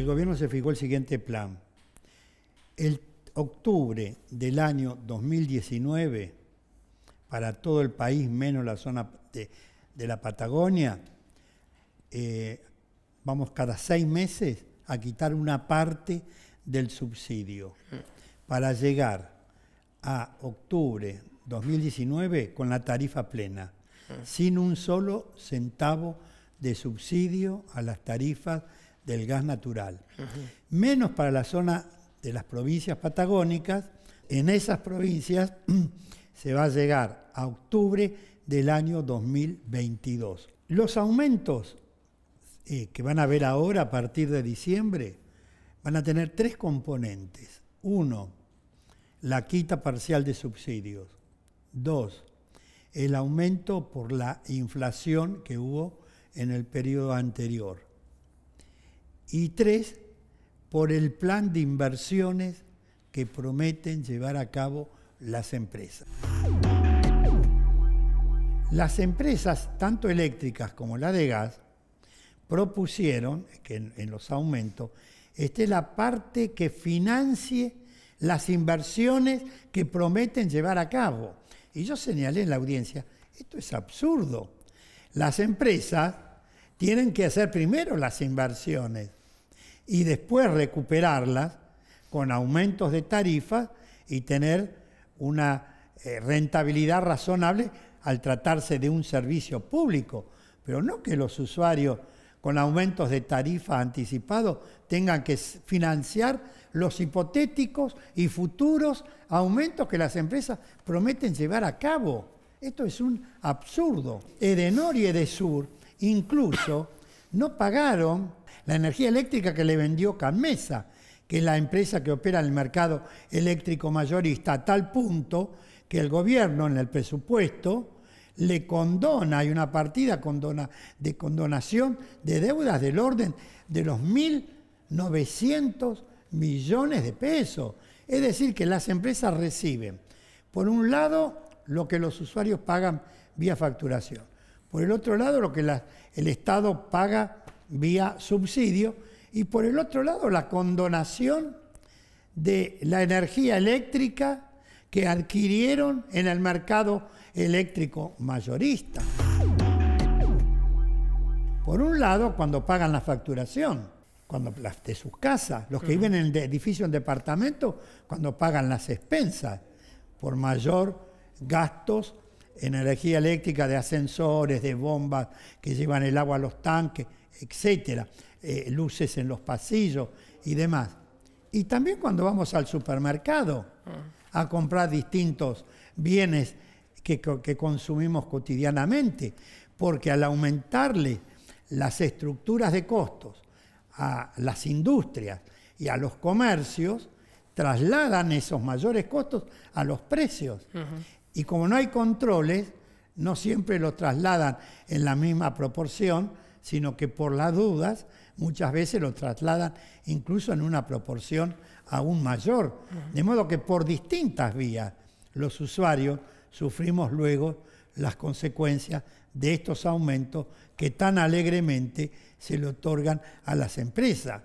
el gobierno se fijó el siguiente plan. El octubre del año 2019, para todo el país menos la zona de, la Patagonia, eh, vamos cada seis meses a quitar una parte del subsidio para llegar a octubre 2019 con la tarifa plena, sin un solo centavo de subsidio a las tarifas del gas natural, menos para la zona de las provincias patagónicas. En esas provincias se va a llegar a octubre del año 2022. Los aumentos eh, que van a haber ahora a partir de diciembre van a tener tres componentes. Uno, la quita parcial de subsidios. Dos, el aumento por la inflación que hubo en el periodo anterior y tres, por el plan de inversiones que prometen llevar a cabo las empresas. Las empresas, tanto eléctricas como la de gas, propusieron que en, en los aumentos esté la parte que financie las inversiones que prometen llevar a cabo. Y yo señalé en la audiencia, esto es absurdo. Las empresas tienen que hacer primero las inversiones y después recuperarlas con aumentos de tarifas y tener una eh, rentabilidad razonable al tratarse de un servicio público, pero no que los usuarios con aumentos de tarifa anticipados tengan que financiar los hipotéticos y futuros aumentos que las empresas prometen llevar a cabo. Esto es un absurdo. Edenor y Edesur incluso no pagaron la energía eléctrica que le vendió Canmesa, que es la empresa que opera en el mercado eléctrico mayorista, a tal punto que el gobierno en el presupuesto le condona, hay una partida de condonación de deudas del orden de los 1.900 millones de pesos. Es decir, que las empresas reciben, por un lado, lo que los usuarios pagan vía facturación, por el otro lado, lo que el Estado paga vía subsidio, y por el otro lado la condonación de la energía eléctrica que adquirieron en el mercado eléctrico mayorista. Por un lado, cuando pagan la facturación, cuando las de sus casas, los que viven en el edificio en departamento, cuando pagan las expensas por mayor gastos en energía eléctrica de ascensores, de bombas que llevan el agua a los tanques, etcétera, eh, luces en los pasillos y demás. Y también cuando vamos al supermercado a comprar distintos bienes que, consumimos cotidianamente, porque al aumentarle las estructuras de costos a las industrias y a los comercios, trasladan esos mayores costos a los precios. Y como no hay controles, no siempre los trasladan en la misma proporción sino que por las dudas muchas veces lo trasladan incluso en una proporción aún mayor. De modo que por distintas vías los usuarios sufrimos luego las consecuencias de estos aumentos que tan alegremente se le otorgan a las empresas.